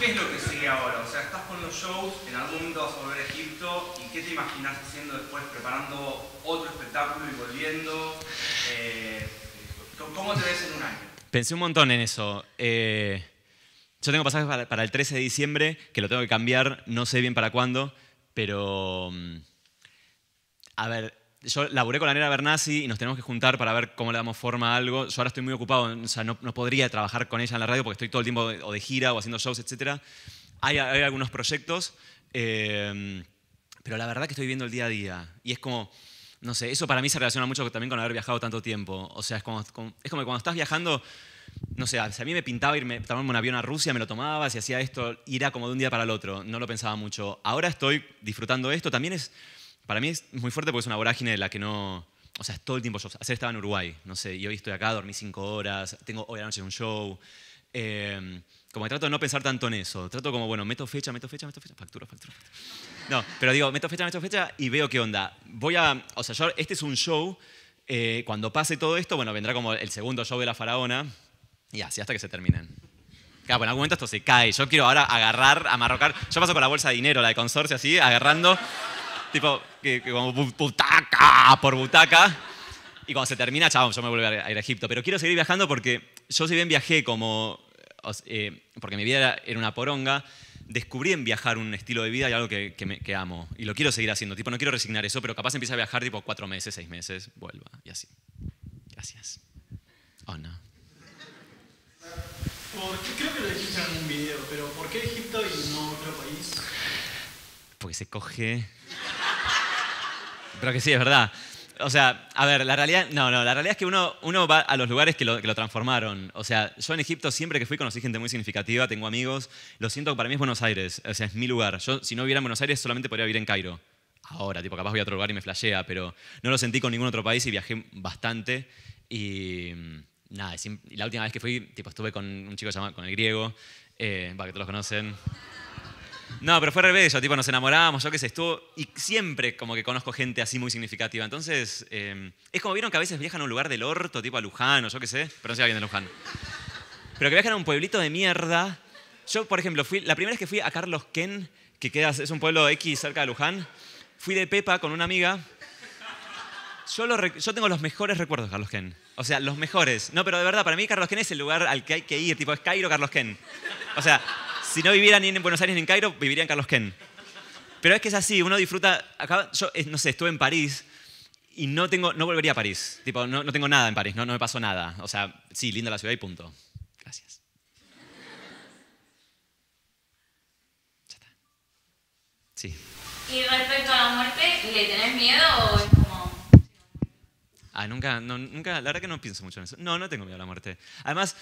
¿qué es lo que sigue ahora? O sea, estás con los shows, en algún momento vas a volver a Egipto, ¿y qué te imaginas haciendo después, preparando otro espectáculo y volviendo? Eh, ¿Cómo te ves en un año? Pensé un montón en eso. Eh, yo tengo pasajes para, el 13 de diciembre, que lo tengo que cambiar, no sé bien para cuándo, pero... Mm, a ver, yo laburé con la nera Bernasi y nos tenemos que juntar para ver cómo le damos forma a algo. Yo ahora estoy muy ocupado, o sea, no, podría trabajar con ella en la radio porque estoy todo el tiempo o de gira o haciendo shows, etc. Hay, algunos proyectos, eh, pero la verdad que estoy viviendo el día a día. Y es como, no sé, eso para mí se relaciona mucho también con haber viajado tanto tiempo. O sea, es como, es como que cuando estás viajando, no sé, a mí me pintaba irme, tomarme un avión a Rusia, me lo tomaba, si hacía esto, irá como de un día para el otro. No lo pensaba mucho. Ahora estoy disfrutando esto. También es para mí es muy fuerte porque es una vorágine de la que no... O sea, todo el tiempo yo... Ayer estaba en Uruguay, no sé, y hoy estoy acá, dormí cinco horas, tengo hoy la noche un show. Em, como que trato de no pensar tanto en eso. Trato como, bueno, meto fecha, meto fecha, meto fecha, factura, factura, No, pero digo, meto fecha, meto fecha y veo qué onda. Voy a... O sea, yo, este es un show. Eh, cuando pase todo esto, bueno, vendrá como el segundo show de la faraona. Y así hasta que se terminen. Claro, en algún momento esto se cae. Yo quiero ahora agarrar, amarrocar. Yo paso con la bolsa de dinero, la de consorcio, así, agarrando tipo, que, como butaca por butaca. Y cuando se termina, chao, yo me vuelvo a ir a Egipto. Pero quiero seguir viajando porque yo si bien viajé como... Eh, porque mi vida era, una poronga, descubrí en viajar un estilo de vida y algo que, amo. Y lo quiero seguir haciendo. Tipo, no quiero resignar eso, pero capaz empieza a viajar tipo cuatro meses, seis meses, vuelva. Y así. Gracias. Oh, no. creo que lo dijiste en un video, pero ¿por qué Egipto y no otro país? Porque se coge Creo que sí, es verdad. O sea, a ver, la realidad, no, no, la realidad es que uno, uno va a los lugares que lo, que lo, transformaron. O sea, yo en Egipto siempre que fui conocí gente muy significativa, tengo amigos. Lo siento, para mí es Buenos Aires, o sea, es mi lugar. Yo si no viviera en Buenos Aires solamente podría vivir en Cairo. Ahora, tipo, capaz voy a otro lugar y me flashea, pero no lo sentí con ningún otro país y viajé bastante. Y mm, nada, la última vez que fui, tipo, estuve con un chico llamado, con el griego, para eh, que todos los conocen. No, pero fue al revés, yo tipo nos enamorábamos, yo qué sé, estuvo, y siempre como que conozco gente así muy significativa. Entonces, em, es como vieron que a veces viajan a un lugar del orto, tipo a Luján o yo qué sé, pero no sé bien de Luján. Pero que viajan a un pueblito de mierda. Yo, por ejemplo, fui, la primera vez que fui a Carlos Ken, que queda, es un pueblo X cerca de Luján, fui de Pepa con una amiga. Yo, yo tengo los mejores recuerdos de Carlos Ken. O sea, los mejores. No, pero de verdad, para mí Carlos Ken es el lugar al que hay que ir. Tipo, es Cairo Carlos Ken. O sea, si no viviera ni en Buenos Aires ni en Cairo, viviría en Carlos Ken. Pero es que es así, uno disfruta. Acá, yo, eh, no sé, estuve en París y no, tengo, no volvería a París. Tipo, no, no tengo nada en París, no, no me pasó nada. O sea, sí, linda la ciudad y punto. Gracias. Sí. ¿Y respecto a la muerte, le tenés miedo o es como.? Ah, nunca, nunca, la verdad que no pienso mucho en eso. No, no tengo miedo a la muerte. Además,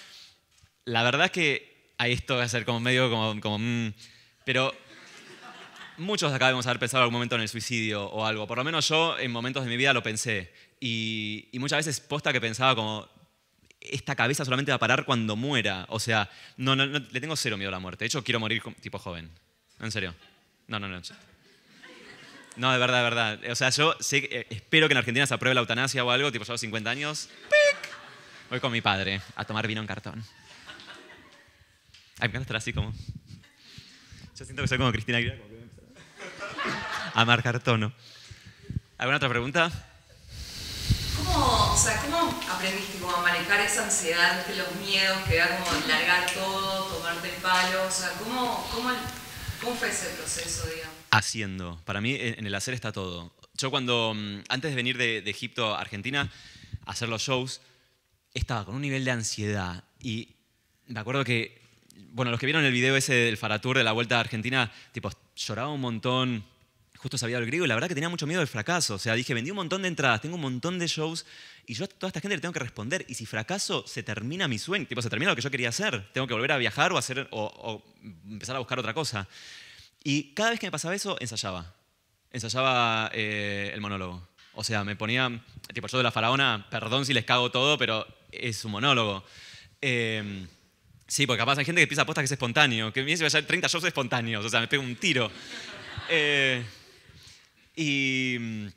la verdad es que ahí esto va a ser como medio como... como mm. Pero muchos de acá debemos haber pensado en algún momento en el suicidio o algo. Por lo menos yo en momentos de mi vida lo pensé. Y, muchas veces posta que pensaba como, esta cabeza solamente va a parar cuando muera. O sea, no, no, le tengo cero miedo a la muerte. De hecho, quiero morir tipo joven. En serio. No, no, no. No, de verdad, de verdad. O sea, yo sé eh, espero que en Argentina se apruebe la eutanasia o algo, tipo yo a los 50 años. ¡pic! Voy con mi padre a tomar vino en cartón. A mí me encanta estar así como... Yo siento que soy como Cristina Aguilera. Como a marcar tono. ¿Alguna otra pregunta? ¿Cómo, o sea, ¿cómo aprendiste a manejar esa ansiedad, los miedos, que era como largar todo, tomarte el palo? O sea, ¿cómo, cómo, fue ese proceso, digamos? Haciendo. Para mí, en el hacer está todo. Yo cuando, mm, antes de venir de, de Egipto a Argentina a hacer los shows, estaba con un nivel de ansiedad y me acuerdo que bueno, los que vieron el video ese del Faratour de la Vuelta a Argentina, tipo, lloraba un montón, justo sabía el griego y la verdad que tenía mucho miedo del fracaso. O sea, dije, vendí un montón de entradas, tengo un montón de shows y yo a toda esta gente le tengo que responder. Y si fracaso, se termina mi sueño, tipo, se termina lo que yo quería hacer. Tengo que volver a viajar o, hacer, o, empezar a buscar otra cosa. Y cada vez que me pasaba eso, ensayaba. Ensayaba eh, el monólogo. O sea, me ponía, tipo, yo de la faraona, perdón si les cago todo, pero es un monólogo. Eh, Sí, porque capaz hay gente que piensa apostar que es espontáneo, que me dice a 30 shows espontáneos, o sea, me pego un tiro. Eh, y,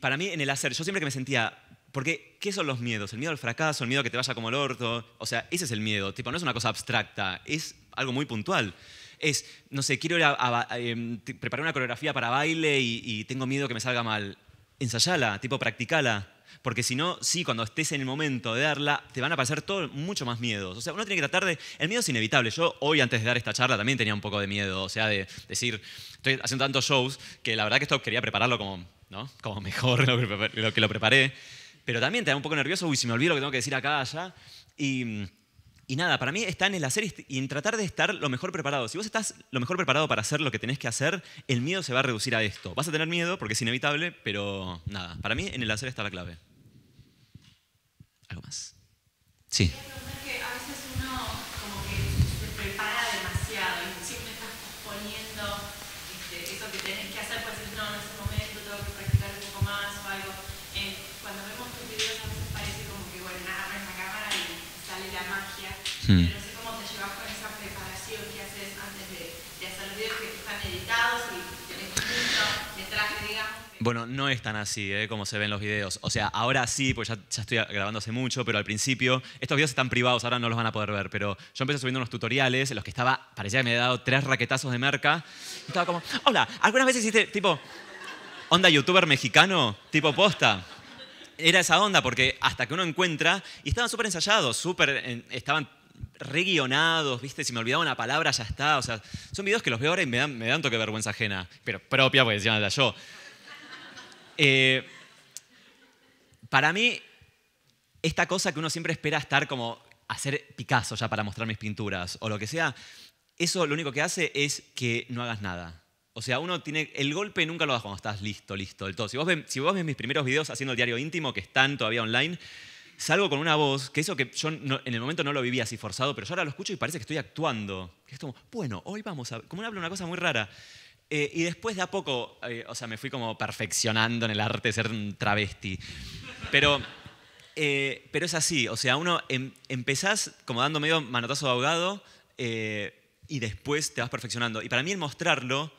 para mí en el hacer, yo siempre que me sentía, porque ¿qué son los miedos? El miedo al fracaso, el miedo a que te vaya como el orto, o sea, ese es el miedo, tipo, no es una cosa abstracta, es algo muy puntual. Es, no sé, quiero ir a, em, preparar una coreografía para baile y, y tengo miedo que me salga mal. Ensayala, tipo, practicala porque si no, sí, cuando estés en el momento de darla, te van a pasar todo, mucho más miedos. O sea, uno tiene que tratar de... El miedo es inevitable. Yo hoy, antes de dar esta charla, también tenía un poco de miedo. O sea, de decir, estoy haciendo tantos shows que la verdad que esto quería prepararlo como, ¿no? como mejor lo que lo preparé. Pero también te da un poco nervioso, uy, si me olvido lo que tengo que decir acá, allá. Y mm, y nada, para mí está en el hacer y en tratar de estar lo mejor preparado. Si vos estás lo mejor preparado para hacer lo que tenés que hacer, el miedo se va a reducir a esto. Vas a tener miedo porque es inevitable, pero nada, para mí en el hacer está la clave. ¿Algo más? Sí. Bueno, no es tan así ¿eh? como se ven los videos. O sea, ahora sí, pues ya, estoy grabando hace mucho, pero al principio, estos videos están privados, ahora no los van a poder ver, pero yo empecé subiendo unos tutoriales en los que estaba, parecía que me había dado tres raquetazos de merca. Y estaba como, hola, ¿algunas veces hiciste tipo, onda youtuber mexicano, tipo posta? Era esa onda, porque hasta que uno encuentra, y estaban súper ensayados, súper, estaban reguionados, ¿viste? Si me olvidaba una palabra, ya está. O sea, son videos que los veo ahora y me dan, me dan toque de vergüenza ajena, pero propia porque ya la yo. Eh, para mí, esta cosa que uno siempre espera estar como hacer Picasso ya para mostrar mis pinturas o lo que sea, eso lo único que hace es que no hagas nada. O sea, uno tiene. El golpe nunca lo das cuando estás listo, listo del todo. Si vos, si vos ves mis primeros videos haciendo el diario íntimo que están todavía online, salgo con una voz, que eso que yo en el momento no lo vivía así forzado, pero yo ahora lo escucho y parece que estoy actuando. Es como, bueno, hoy vamos a... Como habla una cosa muy rara. Eh, y después de a poco, eh, o sea, me fui como perfeccionando en el arte de ser un travesti. Pero, eh, pero es así, o sea, uno em, empezás como dando medio manotazo de ahogado y después te vas perfeccionando. Y para mí el mostrarlo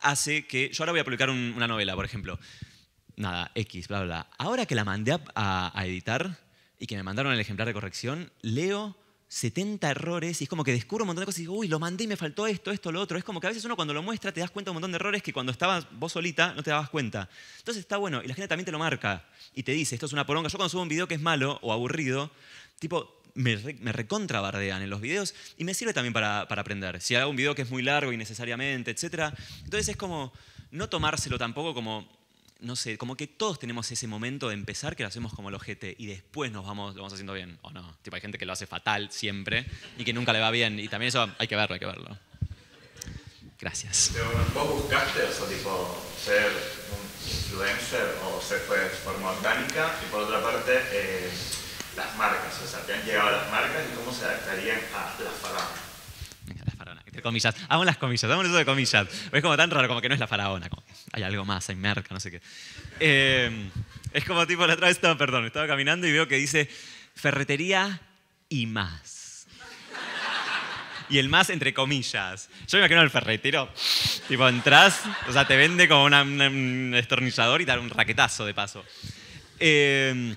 hace que... Yo ahora voy a publicar una novela, por ejemplo. Nada, X, bla, bla. Ahora que la mandé a editar, y que me mandaron el ejemplar de corrección, leo 70 errores y es como que descubro un montón de cosas y digo, uy, lo mandé y me faltó esto, esto, lo otro. Es como que a veces uno cuando lo muestra te das cuenta de un montón de errores que cuando estabas vos solita no te dabas cuenta. Entonces está bueno y la gente también te lo marca y te dice, esto es una poronga. Yo cuando subo un video que es malo o aburrido, tipo, me, recontrabardean en los videos y me sirve también para, para, aprender. Si hago un video que es muy largo innecesariamente, etc. Entonces es como no tomárselo tampoco como no sé, como que todos tenemos ese momento de empezar que lo hacemos como el ojete y después nos vamos, lo vamos haciendo bien, o no. Tipo, hay gente que lo hace fatal siempre y que nunca le va bien. Y también eso hay que verlo, hay que verlo. Gracias. ¿Vos buscaste, eso? tipo, ser un influencer o ser fue forma orgánica? Y por otra parte, eh, las marcas, o sea, ¿te han llegado las marcas y cómo se adaptarían a las faraonas? Las faraonas, entre comillas. Hagamos las comillas, hagamos eso de comillas. Es como tan raro, como que no es la faraona. Como hay algo más, hay merca, no sé qué. Em, es como tipo, la otra vez estaba, perdón, estaba caminando y veo que dice ferretería y más. Y el más entre comillas. Yo me imagino el ferretero. Tipo, entras, o sea, te vende como un estornillador y te da un raquetazo de paso. Em,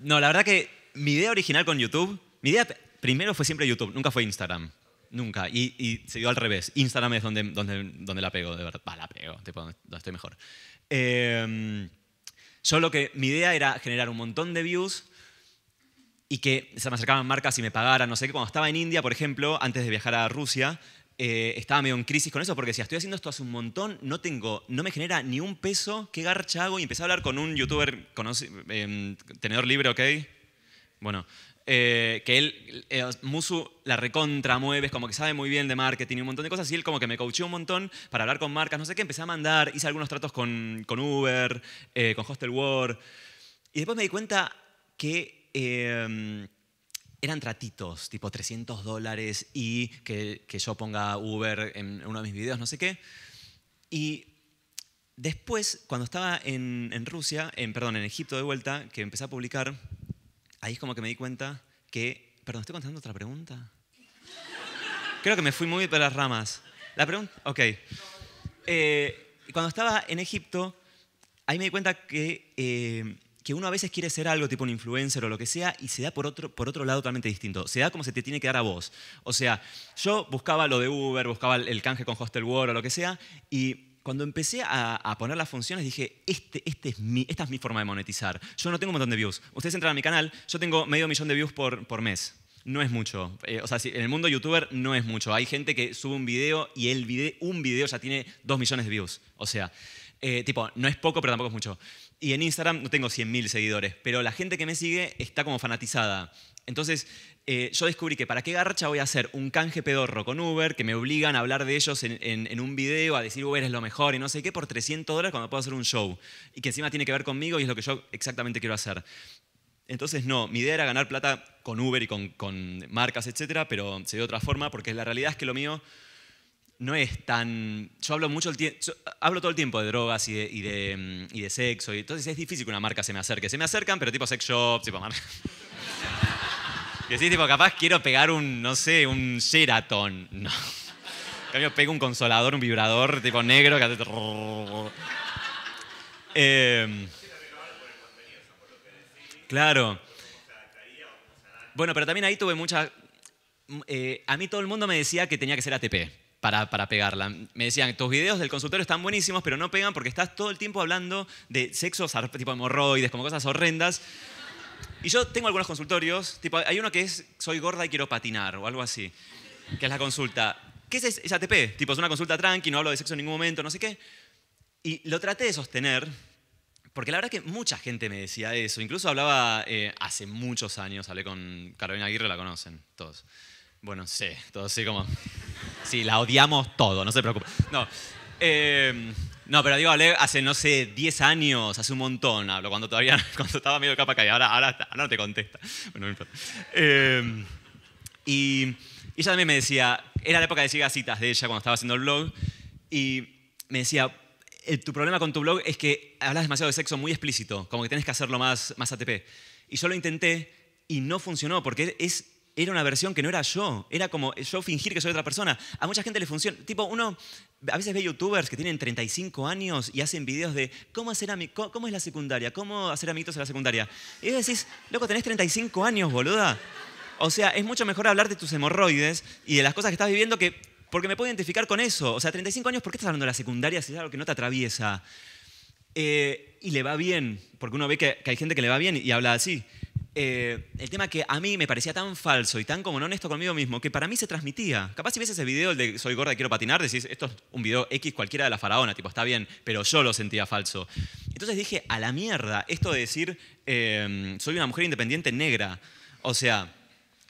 no, la verdad que mi idea original con YouTube, mi idea primero fue siempre YouTube, nunca fue Instagram. Nunca. Y, se dio al revés. Instagram es donde, donde, donde la pego, de verdad. Va, la pego, donde estoy mejor. Em, yo lo que, mi idea era generar un montón de views y que se me acercaban marcas y me pagaran. No sé qué, cuando estaba en India, por ejemplo, antes de viajar a Rusia, eh, estaba medio en crisis con eso porque si estoy haciendo esto hace un montón, no tengo, no me genera ni un peso, ¿qué garcha hago? Y empecé a hablar con un youtuber, em, tenedor libre, ¿ok? Bueno, eh, que él, eh, Musu la recontra mueves como que sabe muy bien de marketing y un montón de cosas, y él como que me coachó un montón para hablar con marcas, no sé qué, empecé a mandar, hice algunos tratos con, con Uber, eh, con Hostel World, y después me di cuenta que em, eran tratitos, tipo 300 dólares y que, yo ponga Uber en uno de mis videos, no sé qué. Y después, cuando estaba en, en Rusia, en, perdón, en Egipto de vuelta, que empecé a publicar, ahí es como que me di cuenta que, perdón, estoy contestando otra pregunta. Creo que me fui muy por las ramas. La pregunta, ok. Eh, cuando estaba en Egipto, ahí me di cuenta que, eh, que uno a veces quiere ser algo tipo un influencer o lo que sea y se da por otro, por otro lado totalmente distinto. Se da como se te tiene que dar a vos. O sea, yo buscaba lo de Uber, buscaba el canje con Hostel World o lo que sea y cuando empecé a, poner las funciones dije, este, este es mi, esta es mi forma de monetizar. Yo no tengo un montón de views. Ustedes entran a mi canal, yo tengo medio millón de views por, por mes. No es mucho. Eh, o sea, si, en el mundo youtuber no es mucho. Hay gente que sube un video y el video, un video ya tiene dos millones de views. O sea, eh, tipo, no es poco, pero tampoco es mucho. Y en Instagram no tengo 100.000 seguidores, pero la gente que me sigue está como fanatizada. Entonces, eh, yo descubrí que para qué garcha voy a hacer un canje pedorro con Uber, que me obligan a hablar de ellos en, un video, a decir Uber es lo mejor y no sé qué, por 300 dólares cuando puedo hacer un show. Y que encima tiene que ver conmigo y es lo que yo exactamente quiero hacer. Entonces, no, mi idea era ganar plata con Uber y con, marcas, etcétera, pero se dio de otra forma porque la realidad es que lo mío no es tan... Yo hablo mucho el tiempo, hablo todo el tiempo de drogas mm, y de, sexo, y entonces es difícil que una marca se me acerque. Se me acercan, pero tipo sex shop, tipo marca. Y decís, tipo, capaz quiero pegar un, no sé, un Sheraton. No. En cambio, pego un consolador, un vibrador, tipo negro, que hace... Em, claro. Bueno, pero también ahí tuve mucha... Eh, a mí todo el mundo me decía que tenía que ser ATP para, pegarla. Me decían, tus videos del consultorio están buenísimos, pero no pegan porque estás todo el tiempo hablando de sexos, tipo hemorroides, como cosas horrendas. Y yo tengo algunos consultorios, tipo, hay uno que es, soy gorda y quiero patinar, o algo así, que es la consulta. ¿Qué es, esa ATP? Tipo, es una consulta tranqui, no hablo de sexo en ningún momento, no sé qué. Y lo traté de sostener, porque la verdad es que mucha gente me decía eso. Incluso hablaba eh, hace muchos años, hablé con Carolina Aguirre, la conocen todos. Bueno, sí, todos sí como... Sí, la odiamos todo, no se preocupe. No, em, no pero digo, hablé hace, no sé, 10 años, hace un montón, hablo, cuando todavía cuando estaba medio capa caída, ahora, ahora, no te contesta. Bueno, em, y ella también me decía, era la época de cigasitas citas de ella cuando estaba haciendo el blog, y me decía, eh, tu problema con tu blog es que hablas demasiado de sexo muy explícito, como que tienes que hacerlo más, más ATP. Y yo lo intenté y no funcionó porque es era una versión que no era yo, era como yo fingir que soy otra persona. A mucha gente le funciona, tipo uno a veces ve youtubers que tienen 35 años y hacen videos de cómo, hacer es la secundaria, cómo hacer amiguitos en la secundaria. Y decís, loco, tenés 35 años, boluda. O sea, es mucho mejor hablar de tus hemorroides y de las cosas que estás viviendo que porque me puedo identificar con eso. O sea, 35 años, ¿por qué estás hablando de la secundaria si es algo que no te atraviesa? Eh, y le va bien, porque uno ve que, hay gente que le va bien y habla así. Eh, el tema que a mí me parecía tan falso y tan como no honesto conmigo mismo, que para mí se transmitía. Capaz si ves ese video de Soy gorda y quiero patinar, decís, esto es un video X cualquiera de la faraona, tipo, está bien, pero yo lo sentía falso. Entonces dije, a la mierda, esto de decir, em, soy una mujer independiente negra. O sea,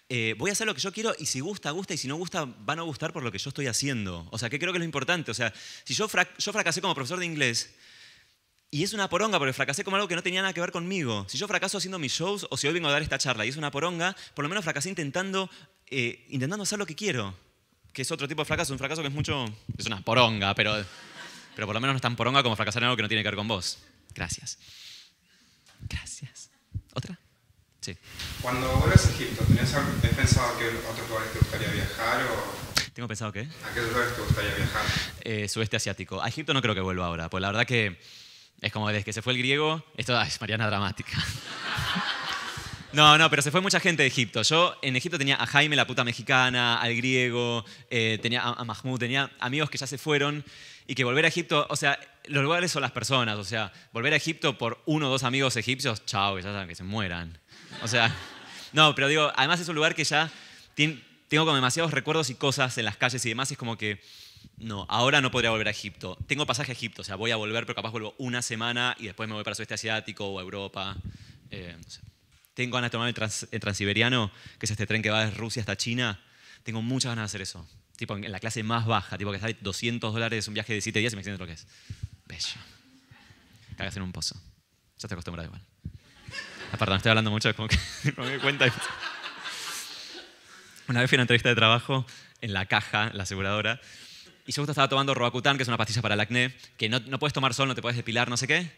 eh, voy a hacer lo que yo quiero y si gusta, gusta y si no gusta, van a gustar por lo que yo estoy haciendo. O sea, que creo que es lo importante. O sea, si yo, yo fracasé como profesor de inglés, y es una poronga porque fracasé con algo que no tenía nada que ver conmigo. Si yo fracaso haciendo mis shows o si hoy vengo a dar esta charla y es una poronga, por lo menos fracasé intentando, eh, intentando hacer lo que quiero. Que es otro tipo de fracaso, un fracaso que es mucho... Es una poronga, pero, pero por lo menos no es tan poronga como fracasar en algo que no tiene que ver con vos. Gracias. Gracias. ¿Otra? Sí. Cuando vuelves a Egipto, ¿tenías, pensado a qué otro que te gustaría viajar Tengo pensado qué. ¿A qué lugares te gustaría viajar? Eh, sudeste asiático. A Egipto no creo que vuelva ahora, pues la verdad que es como desde que se fue el griego, esto es Mariana dramática. No, no, pero se fue mucha gente de Egipto. Yo en Egipto tenía a Jaime, la puta mexicana, al griego, eh, tenía a, Mahmoud, tenía amigos que ya se fueron y que volver a Egipto, o sea, los lugares son las personas, o sea, volver a Egipto por uno o dos amigos egipcios, chao, ya saben que se mueran. O sea, no, pero digo, además es un lugar que ya tengo como demasiados recuerdos y cosas en las calles y demás, es como que no, ahora no podría volver a Egipto. Tengo pasaje a Egipto, o sea, voy a volver, pero capaz vuelvo una semana y después me voy para el sudeste asiático o a Europa. Eh, no sé. Tengo ganas de tomar el, transiberiano, que es este tren que va de Rusia hasta China. Tengo muchas ganas de hacer eso. Tipo, en la clase más baja, tipo que sale 200 dólares un viaje de 7 días y me siento lo que es. Bello. Cagas en un pozo. Ya te acostumbras igual. perdón, estoy hablando mucho, como que me cuenta. Una vez fui a una entrevista de trabajo en la caja, la aseguradora, y yo justo estaba tomando Roacutan, que es una pastilla para el acné, que no, no puedes tomar sol, no te puedes depilar, no sé qué.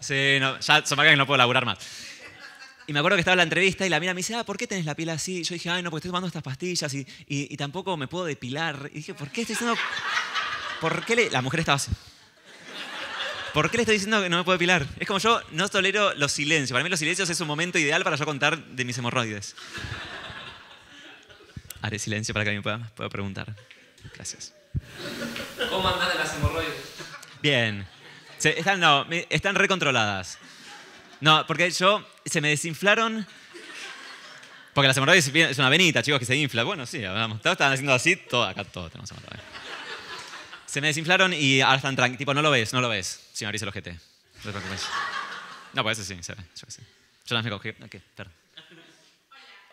Sí, no, ya son marcas que no puedo laburar más. Y me acuerdo que estaba en la entrevista y la mira me dice, ah, ¿por qué tenés la piel así? Yo dije, ah, no, porque estoy tomando estas pastillas y, tampoco me puedo depilar. Y dije, ¿por qué estoy diciendo...? ¿Por qué le...? La mujer estaba así. ¿Por qué le estoy diciendo que no me puedo depilar? Es como yo no tolero los silencios. Para mí los silencios es un momento ideal para yo contar de mis hemorroides. Haré silencio para que me pueda, pueda preguntar. Gracias. ¿Cómo andan las hemorroides? Bien. están, no, están recontroladas. No, porque yo, se me desinflaron. Porque las hemorroides es una venita, chicos, que se infla. Bueno, sí, hablamos. Todos estaban haciendo así, todo, acá todos tenemos hemorroides. Se me desinflaron y ahora están tranquilos. Tipo, no lo ves, no lo ves. Si me abrís el ojete. No te preocupes. No, pues eso sí, se ve. Yo las me cogí. Ok, perdón.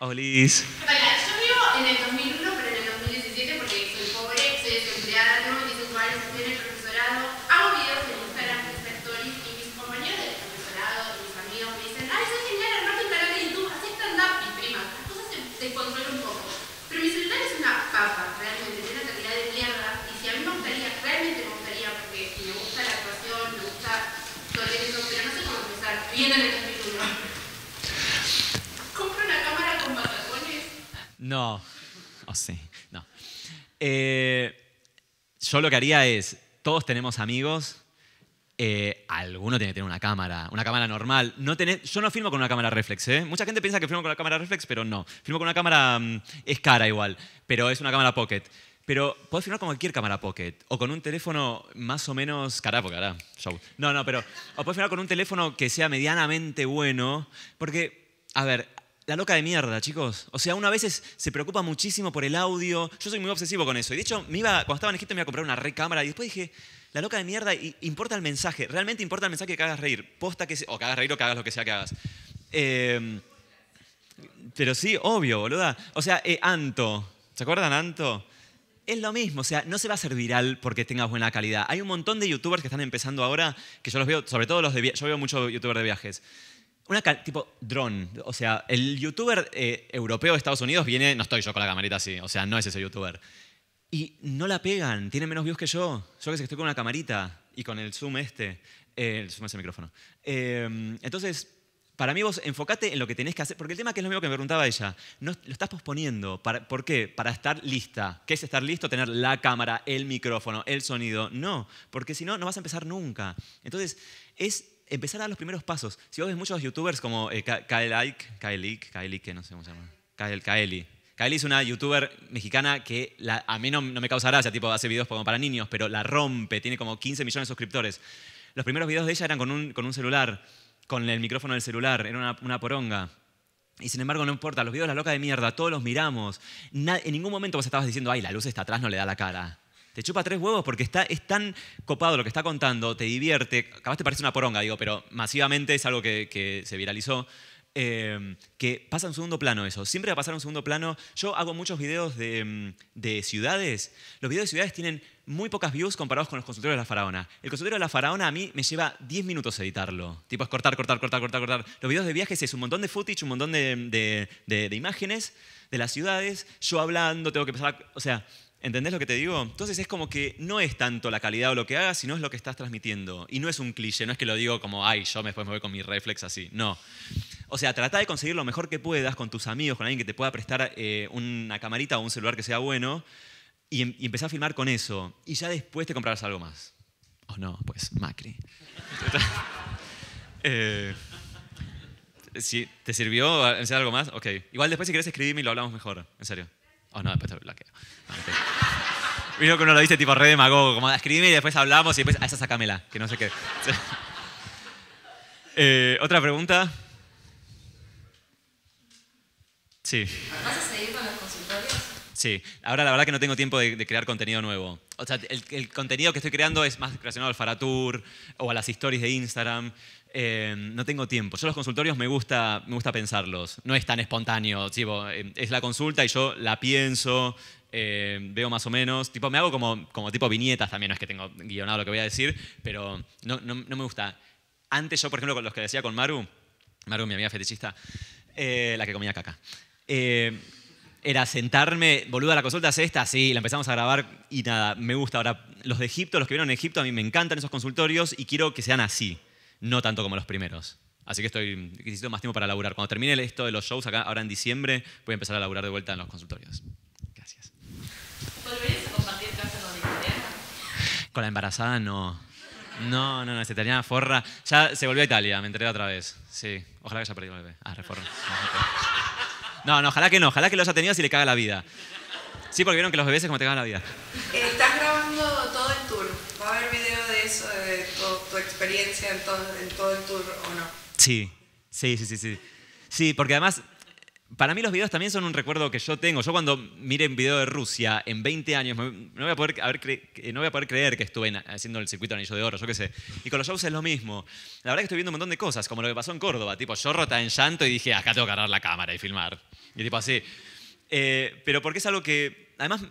Hola. Oh, Hola, yo vivo en el 2000 No, oh, sí, no. Eh, yo lo que haría es, todos tenemos amigos, eh, alguno tiene que tener una cámara, una cámara normal. No yo no filmo con una cámara reflex, ¿eh? Mucha gente piensa que filmo con la cámara reflex, pero no. Filmo con una cámara, mm, es cara igual, pero es una cámara pocket. Pero podés filmar con cualquier cámara pocket o con un teléfono más o menos cara, porque ahora, No, no, pero o podés filmar con un teléfono que sea medianamente bueno, porque, a ver, la loca de mierda, chicos. O sea, una veces se preocupa muchísimo por el audio. Yo soy muy obsesivo con eso. Y de hecho, me iba, cuando estaba en Egipto me iba a comprar una recámara y después dije, la loca de mierda, y importa el mensaje. Realmente importa el mensaje que hagas reír. Posta que... o que hagas reír o que hagas lo que sea que hagas. Em, pero sí, obvio, boluda. O sea, eh, Anto. ¿Se acuerdan, Anto? es lo mismo, o sea, no se va a hacer viral porque tenga buena calidad. Hay un montón de youtubers que están empezando ahora, que yo los veo, sobre todo los de viajes, yo veo mucho youtuber de viajes, una tipo drone. O sea, el youtuber eh, europeo de Estados Unidos viene, no estoy yo con la camarita así, o sea, no es ese youtuber. Y no la pegan, tiene menos views que yo. Yo que sé estoy con una camarita y con el zoom este. Eh, el zoom ese micrófono. Em, entonces, para mí vos enfocate en lo que tenés que hacer, porque el tema que es lo mismo que me preguntaba ella, no, lo estás posponiendo. Para, ¿Por qué? Para estar lista. ¿Qué es estar listo? Tener la cámara, el micrófono, el sonido. No, porque si no, no vas a empezar nunca. Entonces, es empezar a dar los primeros pasos. Si vos ves muchos youtubers como eh, Kaelike, que no sé cómo se llama. Kaeli. Kaeli es una youtuber mexicana que la, a mí no, me causará, gracia, tipo hace videos como para niños, pero la rompe, tiene como 15 millones de suscriptores. Los primeros videos de ella eran con un, con un celular, con el micrófono del celular, era una, poronga. Y sin embargo, no importa, los videos de la loca de mierda, todos los miramos. en ningún momento vos estabas diciendo, ay, la luz está atrás, no le da la cara te chupa tres huevos porque está, es tan copado lo que está contando, te divierte, acabaste te parece una poronga, digo, pero masivamente es algo que, se viralizó. Eh, que pasa en un segundo plano eso. Siempre va a pasar en un segundo plano. Yo hago muchos videos mm, de, ciudades. Los videos de ciudades tienen muy pocas views comparados con los consultorios de la faraona. El consultorio de la faraona a mí me lleva 10 minutos editarlo. Tipo, es cortar, cortar, cortar, cortar, cortar. Los videos de viajes es un montón de footage, un montón de, imágenes de las ciudades. Yo hablando, tengo que empezar O sea, ¿Entendés lo que te digo? Entonces es como que no es tanto la calidad o lo que hagas, sino es lo que estás transmitiendo. Y no es un cliché, no es que lo digo como, ay, yo me me mover con mi reflex así. No. O sea, trata de conseguir lo mejor que puedas con tus amigos, con alguien que te pueda prestar eh, una camarita o un celular que sea bueno, y, em, empezar a filmar con eso. Y ya después te comprarás algo más. O no, pues Macri. Eh, te sirvió enseñar algo más, ok. Igual después si querés escribirme y lo hablamos mejor, en serio. Oh, no, después te bloqueo. Ah, Vino que uno lo dice tipo re mago como ah, escribime y después hablamos y después a ah, esa sacámela, que no sé qué. Eh, ¿Otra pregunta? Sí. ¿Vas a seguir con los consultorios? Sí. Ahora la verdad que no tengo tiempo de, crear contenido nuevo. O sea, el, contenido que estoy creando es más relacionado al Faratur o a las stories de Instagram. Eh, no tengo tiempo. Yo los consultorios me gusta, me gusta pensarlos. No es tan espontáneo, chivo. Eh, es la consulta y yo la pienso, eh, veo más o menos. Tipo, me hago como, como tipo viñetas también, no es que tengo guionado lo que voy a decir, pero no, me gusta. Antes yo, por ejemplo, con los que decía con Maru, Maru, mi amiga fetichista, la que comía caca. era sentarme, boluda, la consulta es esta, sí, la empezamos a grabar y nada, me gusta. Ahora, los de Egipto, los que vieron en Egipto, a mí me encantan esos consultorios y quiero que sean así no tanto como los primeros. Así que estoy, necesito más tiempo para laburar. Cuando termine esto de los shows, acá ahora en diciembre, voy a empezar a laburar de vuelta en los consultorios. Gracias. ¿Volverías a compartir casa con la Con la embarazada no. No, no, no, se italiana forra. Ya se volvió a Italia, me enteré otra vez. Sí, ojalá que haya perdido el bebé. Ah, reforma. No, no, ojalá que no, ojalá que lo haya tenido si le caga la vida. Sí, porque vieron que los bebés es como te cagan la vida. en todo, el tour o no. Sí, sí, sí, sí, sí. Sí, porque además para mí los videos también son un recuerdo que yo tengo. Yo cuando mire un video de Rusia en 20 años, no voy a poder, eh, no voy a poder creer que estuve haciendo el circuito Anillo de Oro, yo qué sé. Y con los shows es lo mismo. La verdad que estoy viendo un montón de cosas, como lo que pasó en Córdoba. Tipo, yo rota en llanto y dije, acá tengo que agarrar la cámara y filmar. Y tipo así. Eh, pero porque es algo que, además,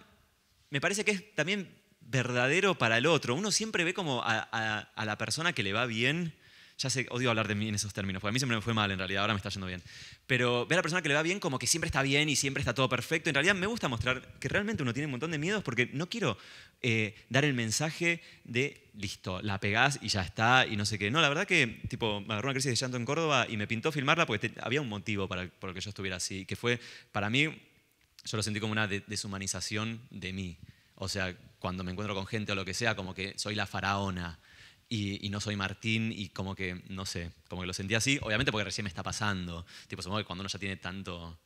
me parece que es también verdadero para el otro. Uno siempre ve como a, la persona que le va bien, ya sé, odio hablar de mí en esos términos, porque a mí siempre me fue mal en realidad, ahora me está yendo bien. Pero ve a la persona que le va bien como que siempre está bien y siempre está todo perfecto. En realidad me gusta mostrar que realmente uno tiene un montón de miedos porque no quiero eh, dar el mensaje de, listo, la pegás y ya está y no sé qué. No, la verdad que tipo, me agarró una crisis de llanto en Córdoba y me pintó filmarla porque había un motivo para, por el que yo estuviera así, que fue para mí, yo lo sentí como una deshumanización de mí o sea, cuando me encuentro con gente o lo que sea, como que soy la faraona y, no soy Martín y como que, no sé, como que lo sentí así, obviamente porque recién me está pasando. Tipo, supongo que cuando uno ya tiene tanto,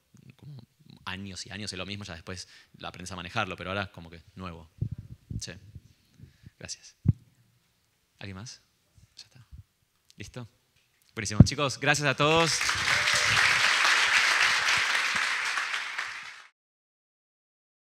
años y años y lo mismo, ya después la aprendes a manejarlo, pero ahora como que nuevo. Sí. Gracias. ¿Alguien más? Ya está. ¿Listo? Buenísimo. Chicos, gracias a todos.